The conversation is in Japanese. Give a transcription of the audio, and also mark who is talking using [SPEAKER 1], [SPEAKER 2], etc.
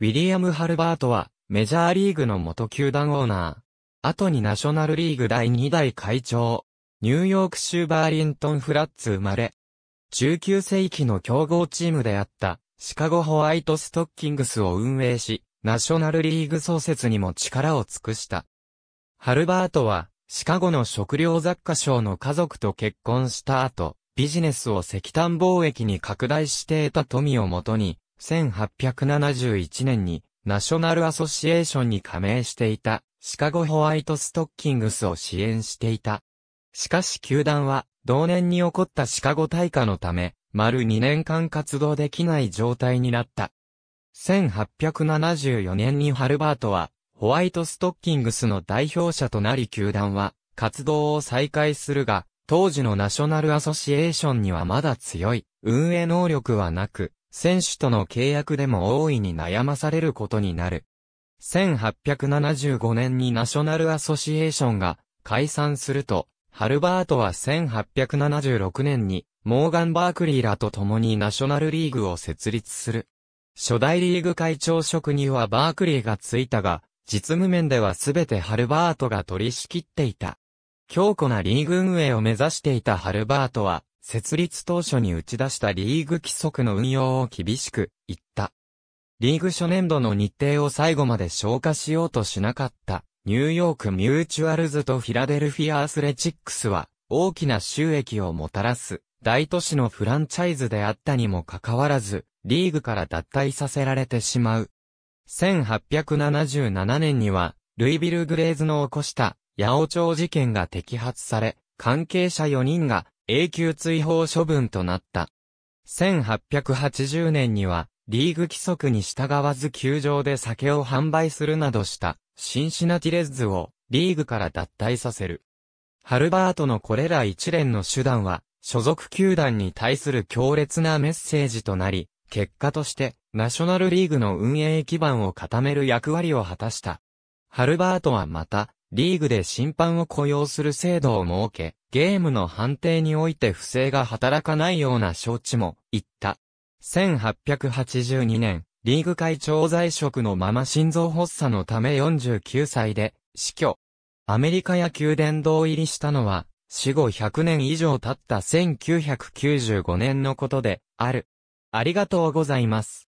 [SPEAKER 1] ウィリアム・ハルバートは、メジャーリーグの元球団オーナー。後にナショナルリーグ第2代会長。ニューヨーク州バーリントン・フラッツ生まれ。19世紀の競合チームであった、シカゴホワイトストッキングスを運営し、ナショナルリーグ創設にも力を尽くした。ハルバートは、シカゴの食料雑貨商の家族と結婚した後、ビジネスを石炭貿易に拡大して得た富をもとに、1871年にナショナルアソシエーションに加盟していたシカゴホワイトストッキングスを支援していた。しかし球団は同年に起こったシカゴ大火のため、丸2年間活動できない状態になった。1874年にハルバートは、ホワイトストッキングスの代表者となり球団は、活動を再開するが、当時のナショナルアソシエーションにはまだ強い、運営能力はなく、選手との契約でも大いに悩まされることになる。1875年にナショナルアソシエーションが解散すると、ハルバートは1876年にモーガン・バークリーらと共にナショナルリーグを設立する。初代リーグ会長職にはバークリーがついたが、実務面ではすべてハルバートが取り仕切っていた。強固なリーグ運営を目指していたハルバートは、設立当初に打ち出したリーグ規則の運用を厳しく、言った。リーグ初年度の日程を最後まで消化しようとしなかった、ニューヨークミューチュアルズとフィラデルフィアアスレチックスは、大きな収益をもたらす、大都市のフランチャイズであったにもかかわらず、リーグから脱退させられてしまう。1877年には、ルイビル・グレーズの起こした、八王朝事件が摘発され、関係者4人が永久追放処分となった。1880年には、リーグ規則に従わず球場で酒を販売するなどした、シンシナティレッズをリーグから脱退させる。ハルバートのこれら一連の手段は、所属球団に対する強烈なメッセージとなり、結果として、ナショナルリーグの運営基盤を固める役割を果たした。ハルバートはまた、リーグで審判を雇用する制度を設け、ゲームの判定において不正が働かないような承知も、言った。1882年、リーグ会長在職のまま心臓発作のため49歳で死去。アメリカ野球殿堂入りしたのは死後100年以上経った1995年のことである。ありがとうございます。